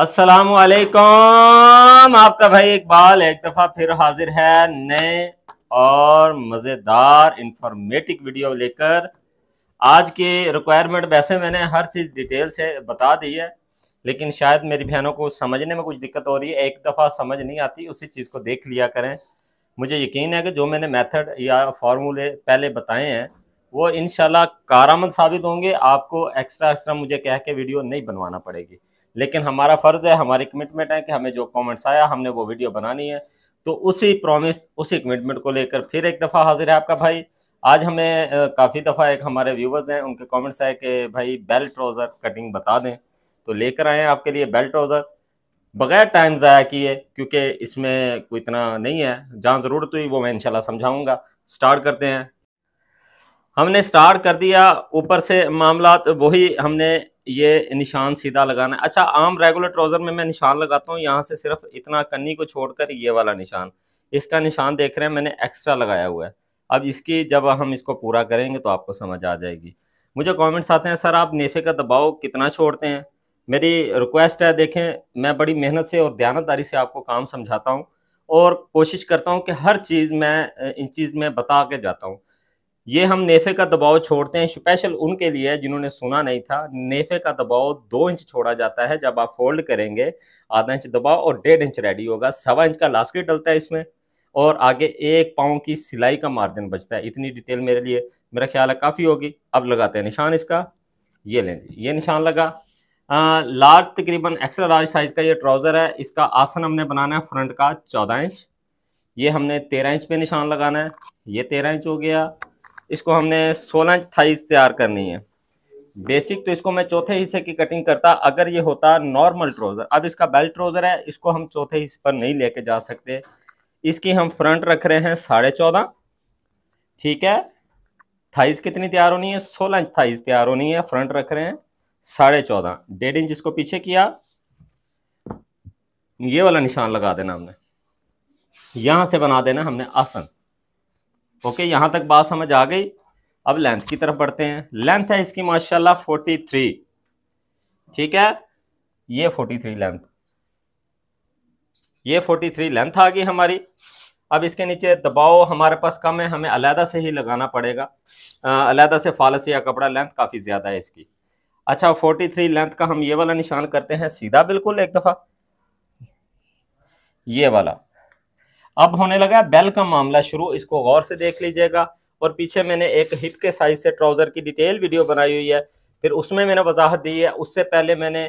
असलकम आपका भाई इकबाल एक दफ़ा फिर हाजिर है नए और मज़ेदार इंफॉर्मेटिव वीडियो लेकर आज के रिक्वायरमेंट वैसे मैंने हर चीज़ डिटेल से बता दी है लेकिन शायद मेरी बहनों को समझने में कुछ दिक्कत हो रही है एक दफ़ा समझ नहीं आती उसी चीज़ को देख लिया करें मुझे यकीन है कि जो मैंने मेथड या फॉर्मूले पहले बताए हैं वो इन कारामंद साबित होंगे आपको एक्स्ट्रा एक्स्ट्रा मुझे कह के वीडियो नहीं बनवाना पड़ेगी लेकिन हमारा फ़र्ज़ है हमारी कमिटमेंट है कि हमें जो कमेंट्स आया हमने वो वीडियो बनानी है तो उसी प्रॉमिस उसी कमिटमेंट को लेकर फिर एक दफ़ा हाजिर है आपका भाई आज हमें काफ़ी दफ़ा एक हमारे व्यूवर्स हैं उनके कमेंट्स आए कि भाई बेल्ट ट्राउज़र कटिंग बता दें तो लेकर आए हैं आपके लिए बेल्ट ट्राउज़र बगैर टाइम ज़ाया किए क्योंकि इसमें कोई इतना नहीं है जहाँ ज़रूरत हुई वो मैं इनशाला समझाऊंगा स्टार्ट करते हैं हमने स्टार्ट कर दिया ऊपर से मामला वही हमने ये निशान सीधा लगाना है अच्छा आम रेगुलर ट्राउज़र में मैं निशान लगाता हूँ यहाँ से सिर्फ इतना कन्नी को छोड़कर ये वाला निशान इसका निशान देख रहे हैं मैंने एक्स्ट्रा लगाया हुआ है अब इसकी जब हम इसको पूरा करेंगे तो आपको समझ आ जाएगी मुझे कमेंट्स आते हैं सर आप नेफे का दबाव कितना छोड़ते हैं मेरी रिक्वेस्ट है देखें मैं बड़ी मेहनत से और दयानतदारी से आपको काम समझाता हूँ और कोशिश करता हूँ कि हर चीज़ मैं इन चीज़ में बता के जाता हूँ ये हम नेफे का दबाव छोड़ते हैं स्पेशल उनके लिए जिन्होंने सुना नहीं था नेफे का दबाव दो इंच छोड़ा जाता है जब आप फोल्ड करेंगे आधा इंच दबाव और डेढ़ इंच रेडी होगा सवा इंच का लास्केट डलता है इसमें और आगे एक पाँव की सिलाई का मार्जिन बचता है इतनी डिटेल मेरे लिए मेरा ख्याल है काफ़ी होगी अब लगाते हैं निशान इसका ये लें ये निशान लगा लार्ज तकरीबन एक्स्ट्रा लार्ज साइज़ का ये ट्राउज़र है इसका आसन हमने बनाना है फ्रंट का चौदह इंच ये हमने तेरह इंच पे निशान लगाना है ये तेरह इंच हो गया इसको हमने सोलह इंच थाई तैयार करनी है बेसिक तो इसको मैं चौथे हिस्से की कटिंग करता अगर ये होता नॉर्मल ट्रोज़र अब इसका बेल्ट ट्रोज़र है इसको हम चौथे हिस्से पर नहीं लेके जा सकते इसकी हम फ्रंट रख रहे हैं साढ़े चौदह ठीक है थाइज कितनी तैयार होनी है सोलह इंच थाइज तैयार होनी है फ्रंट रख रहे हैं साढ़े चौदह डेढ़ इंच इसको पीछे किया ये वाला निशान लगा देना हमने यहां से बना देना हमने आसन ओके यहाँ तक बात समझ आ गई अब लेंथ की तरफ बढ़ते हैं लेंथ है इसकी माशाल्लाह फोर्टी थ्री ठीक है ये फोर्टी थ्री लेंथ ये 43 थ्री लेंथ आ गई हमारी अब इसके नीचे दबाव हमारे पास कम है हमें अलहदा से ही लगाना पड़ेगा अलहदा से फालस या कपड़ा लेंथ काफ़ी ज़्यादा है इसकी अच्छा 43 थ्री लेंथ का हम ये वाला निशान करते हैं सीधा बिल्कुल एक दफ़ा ये वाला अब होने लगा बेल का मामला शुरू इसको गौर से देख लीजिएगा और पीछे मैंने एक हिप के साइज से ट्राउज़र की डिटेल वीडियो बनाई हुई है फिर उसमें मैंने वजाहत दी है उससे पहले मैंने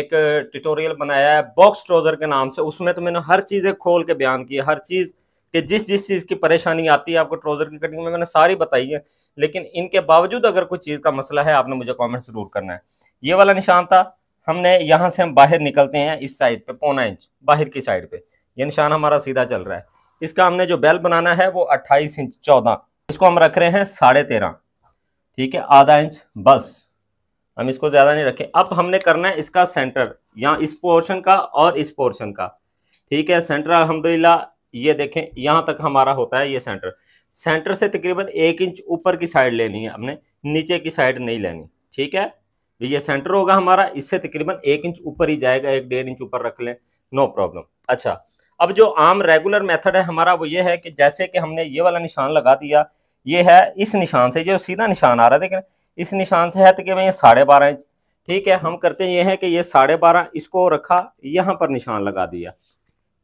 एक ट्यूटोरियल बनाया है बॉक्स ट्राउज़र के नाम से उसमें तो मैंने हर चीज़ें खोल के बयान की हर चीज़ कि जिस जिस चीज़ की परेशानी आती है आपको ट्राउज़र की कटिंग में मैंने सारी बताई है लेकिन इनके बावजूद अगर कोई चीज़ का मसला है आपने मुझे कॉमेंट ज़रूर करना है ये वाला निशान था हमने यहाँ से हम बाहर निकलते हैं इस साइड पे पौना इंच बाहर की साइड पे ये निशान हमारा सीधा चल रहा है इसका हमने जो बेल बनाना है वो अट्ठाईस इंच चौदह इसको हम रख रहे हैं साढ़े तेरह ठीक है आधा इंच बस हम इसको ज़्यादा नहीं रखें अब हमने करना है इसका सेंटर यहाँ इस पोर्शन का और इस पोर्शन का ठीक है सेंटर अलहमदिल्ला ये देखें यहाँ तक हमारा होता है ये सेंटर सेंटर से तकरीबन एक इंच ऊपर की साइड लेनी है हमने नीचे की साइड नहीं लेनी ठीक है तो ये सेंटर होगा हमारा इससे तकरीबन एक इंच ऊपर ही जाएगा एक डेढ़ इंच ऊपर रख लें नो प्रॉब्लम अच्छा अब जो आम रेगुलर मेथड है हमारा वो ये है कि जैसे कि हमने ये वाला निशान लगा दिया ये है इस निशान से जो सीधा निशान आ रहा है देखें इस निशान से है तो कि भाई साढ़े बारह इंच ठीक है हम करते हैं ये है कि ये साढ़े बारह इसको रखा यहाँ पर निशान लगा दिया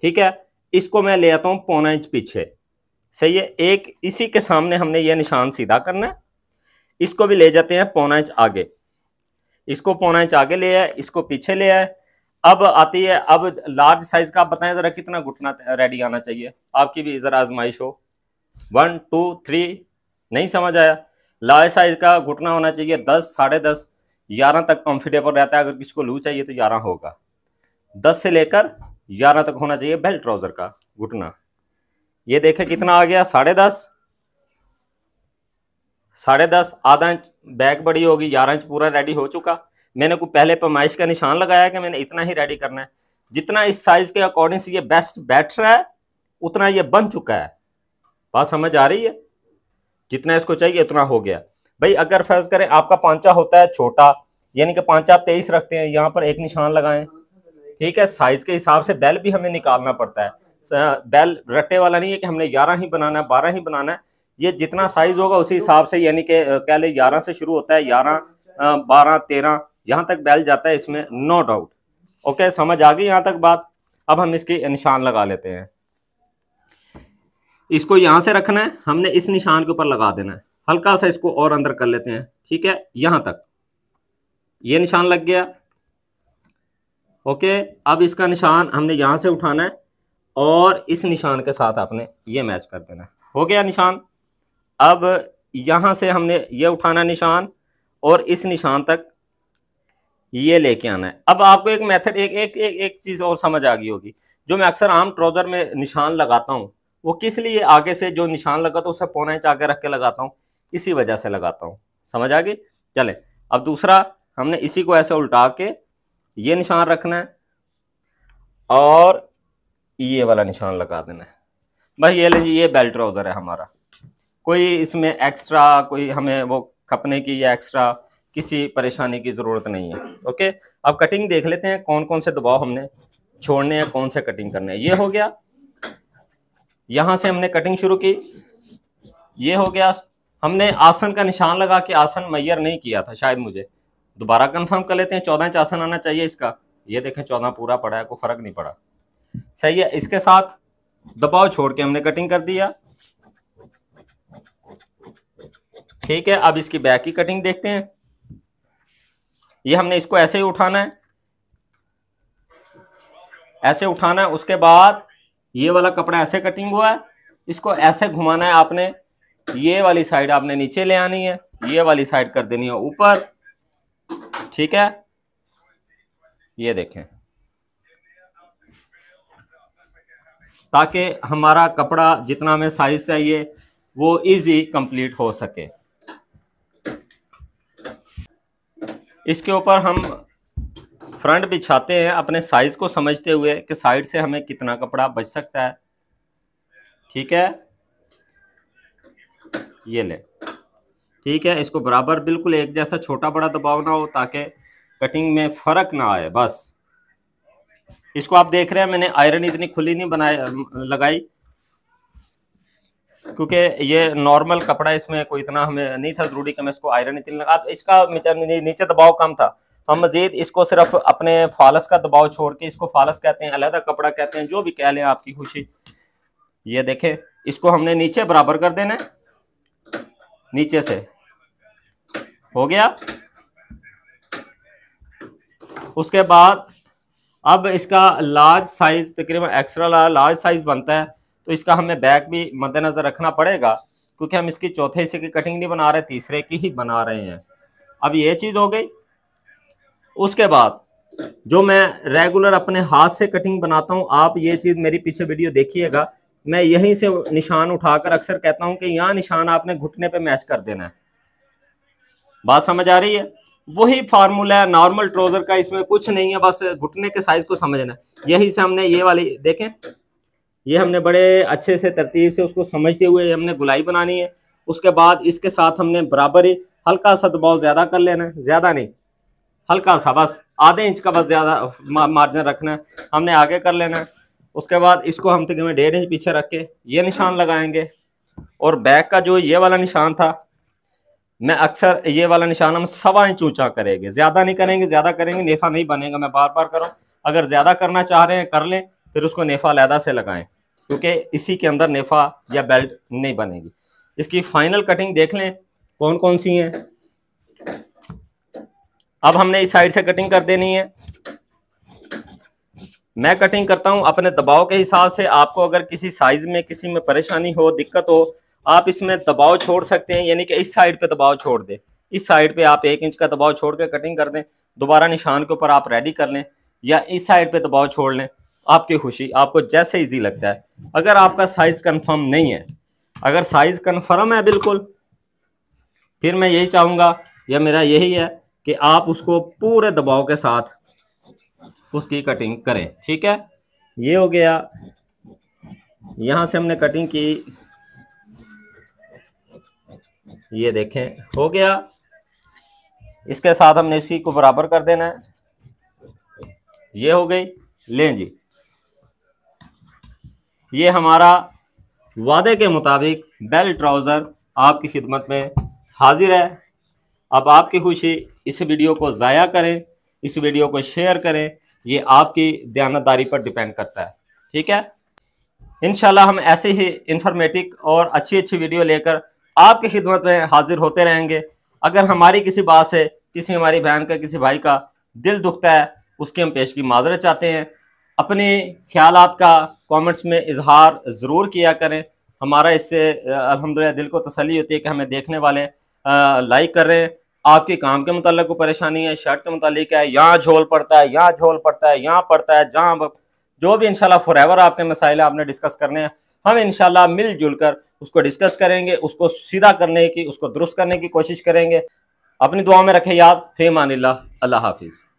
ठीक है इसको मैं ले आता हूँ पौना इंच पीछे सही है एक इसी के सामने हमने ये निशान सीधा करना है इसको भी ले जाते हैं पौना इंच आगे इसको पौना इंच आगे ले आए इसको पीछे ले आए अब आती है अब लार्ज साइज का आप बताएं जरा कितना घुटना रेडी आना चाहिए आपकी भी जरा आजमाइश हो वन टू थ्री नहीं समझ आया लार्ज साइज का घुटना होना चाहिए दस साढ़े दस ग्यारह तक कंफर्टेबल रहता है अगर किसी को लू चाहिए तो ग्यारह होगा दस से लेकर ग्यारह तक होना चाहिए बेल्ट ट्राउजर का घुटना ये देखे कितना आ गया साढ़े दस साढ़े दस आधा इंच बैक बड़ी होगी ग्यारह इंच पूरा रेडी हो चुका मैंने को पहले पैमाइश का निशान लगाया कि मैंने इतना ही रेडी करना है जितना इस साइज के अकॉर्डिंग से ये बेस्ट बैठ रहा है उतना ये बन चुका है बात समझ आ रही है जितना इसको चाहिए उतना हो गया भाई अगर फर्ज करें आपका पांचा होता है छोटा यानी कि पांचा आप तेईस रखते हैं यहाँ पर एक निशान लगाएं ठीक है साइज के हिसाब से बैल भी हमें निकालना पड़ता है बैल रट्टे वाला नहीं है कि हमने ग्यारह ही बनाना है बारह ही बनाना है ये जितना साइज होगा उसी हिसाब से यानी कि कह लें ग्यारह से शुरू होता है ग्यारह बारह तेरह यहां तक बैल जाता है इसमें नो डाउट ओके समझ आ गई यहां तक बात अब हम इसके निशान लगा लेते हैं इसको यहां से रखना है हमने इस निशान के ऊपर लगा देना है हल्का सा इसको और अंदर कर लेते हैं ठीक है यहां तक ये निशान लग गया ओके अब इसका निशान हमने यहां से उठाना है और इस निशान के साथ आपने ये मैच कर देना है हो गया निशान अब यहां से हमने ये उठाना निशान और इस निशान तक ये लेके आना है अब आपको एक मेथड एक एक एक, एक चीज़ और समझ आ गई होगी जो मैं अक्सर आम ट्राउज़र में निशान लगाता हूँ वो किस लिए आगे से जो निशान लगाता तो हूँ उसे पौना इंच आगे रख के लगाता हूँ इसी वजह से लगाता हूँ समझ आ गई चले अब दूसरा हमने इसी को ऐसे उल्टा के ये निशान रखना है और ये वाला निशान लगा देना है बस ये लीजिए ये बेल्ट ट्राउज़र है हमारा कोई इसमें एक्स्ट्रा कोई हमें वो खपने की या एक्स्ट्रा किसी परेशानी की ज़रूरत नहीं है ओके अब कटिंग देख लेते हैं कौन कौन से दबाव हमने छोड़ने हैं कौन से कटिंग करने हैं ये हो गया यहां से हमने कटिंग शुरू की ये हो गया हमने आसन का निशान लगा के आसन मैयर नहीं किया था शायद मुझे दोबारा कंफर्म कर लेते हैं चौदह इंच आसन आना चाहिए इसका ये देखें चौदह पूरा पड़ा है कोई फर्क नहीं पड़ा सही है इसके साथ दबाव छोड़ के हमने कटिंग कर दिया ठीक है अब इसकी बैक की कटिंग देखते हैं ये हमने इसको ऐसे ही उठाना है ऐसे उठाना है उसके बाद ये वाला कपड़ा ऐसे कटिंग हुआ है इसको ऐसे घुमाना है आपने ये वाली साइड आपने नीचे ले आनी है ये वाली साइड कर देनी है ऊपर ठीक है ये देखें ताकि हमारा कपड़ा जितना हमें साइज चाहिए वो इजी कंप्लीट हो सके इसके ऊपर हम फ्रंट बिछाते हैं अपने साइज को समझते हुए कि साइड से हमें कितना कपड़ा बच सकता है ठीक है ये ले ठीक है इसको बराबर बिल्कुल एक जैसा छोटा बड़ा दबाव ना हो ताकि कटिंग में फर्क ना आए बस इसको आप देख रहे हैं मैंने आयरन इतनी खुली नहीं बनाई लगाई क्योंकि ये नॉर्मल कपड़ा इसमें कोई इतना हमें नहीं था जरूरी कि मैं इसको आयरन इतनी लगा इसका नीचे दबाव कम था तो हम मजीद इसको सिर्फ अपने फालस का दबाव छोड़ के इसको फालस कहते हैं अलहदा कपड़ा कहते हैं जो भी कह लें आपकी खुशी ये देखे इसको हमने नीचे बराबर कर देना नीचे से हो गया उसके बाद अब इसका लार्ज साइज तकरीबन एक्स्ट्रा लार्ज साइज बनता है तो इसका हमें बैक भी मद्देनज़र रखना पड़ेगा क्योंकि हम इसकी चौथे हिस्से की कटिंग नहीं बना रहे तीसरे की ही बना रहे हैं अब ये चीज़ हो गई उसके बाद जो मैं रेगुलर अपने हाथ से कटिंग बनाता हूँ आप ये चीज़ मेरी पीछे वीडियो देखिएगा मैं यहीं से निशान उठाकर अक्सर कहता हूँ कि यहाँ निशान आपने घुटने पे मैच कर देना है बात समझ आ रही है वही फार्मूला है नॉर्मल ट्रोजर का इसमें कुछ नहीं है बस घुटने के साइज को समझना है यही से हमने ये वाली देखें ये हमने बड़े अच्छे से तरतीब से उसको समझते हुए हमने गुलाई बनानी है उसके बाद इसके साथ हमने बराबर ही हल्का सा दबाव ज़्यादा कर लेना है ज़्यादा नहीं हल्का सा बस आधे इंच का बस ज़्यादा मार्जिन रखना है हमने आगे कर लेना है उसके बाद इसको हम तकरीबन डेढ़ इंच पीछे रख के ये निशान लगाएंगे और बैक का जो ये वाला निशान था मैं अक्सर ये वाला निशान हम सवा इंच ऊंचा करेंगे ज़्यादा नहीं करेंगे ज़्यादा करेंगे नेफा नहीं बनेगा मैं बार बार करूँ अगर ज़्यादा करना चाह रहे हैं कर लें फिर उसको नेफा लहदा से लगाएं क्योंकि इसी के अंदर नेफा या बेल्ट नहीं बनेगी इसकी फाइनल कटिंग देख लें कौन कौन सी है अब हमने इस साइड से कटिंग कर देनी है मैं कटिंग करता हूं अपने दबाव के हिसाब से आपको अगर किसी साइज में किसी में परेशानी हो दिक्कत हो आप इसमें दबाव छोड़ सकते हैं यानी कि इस साइड पे दबाव छोड़ दें इस साइड पे आप एक इंच का दबाव छोड़ के कटिंग कर दें दोबारा निशान के ऊपर आप रेडी कर लें या इस साइड पे दबाव छोड़ लें आपकी खुशी आपको जैसे इजी लगता है अगर आपका साइज़ कंफर्म नहीं है अगर साइज़ कंफर्म है बिल्कुल फिर मैं यही चाहूंगा या मेरा यही है कि आप उसको पूरे दबाव के साथ उसकी कटिंग करें ठीक है ये हो गया यहां से हमने कटिंग की ये देखें हो गया इसके साथ हमने इसी को बराबर कर देना है ये हो गई लें जी ये हमारा वादे के मुताबिक बेल ट्राउज़र आपकी खिदमत में हाजिर है अब आपकी खुशी इस वीडियो को ज़ाया करें इस वीडियो को शेयर करें ये आपकी दयानतदारी पर डिपेंड करता है ठीक है इन हम ऐसे ही इंफॉर्मेटिक और अच्छी अच्छी वीडियो लेकर आपकी खिदमत में हाजिर होते रहेंगे अगर हमारी किसी बात से किसी हमारी बहन का किसी भाई का दिल दुखता है उसकी हम पेश की माजरत चाहते हैं अपने ख्यालात का कमेंट्स में इजहार ज़रूर किया करें हमारा इससे अलहमदिल्ला दिल को तसली होती है कि हमें देखने वाले लाइक कर रहे हैं आपके काम के मतलब को परेशानी है शर्ट के मतलब है यहाँ झोल पड़ता है यहाँ झोल पड़ता है यहाँ पड़ता है जहाँ जो भी इनशाला एवर आपके मसाइल आपने डिस्कस करने हैं हम इनशाला मिलजुल कर उसको डिस्कस करेंगे उसको सीधा करने की उसको दुरुस्त करने की कोशिश करेंगे अपनी दुआ में रखें याद फेमान अल्लाह हाफिज़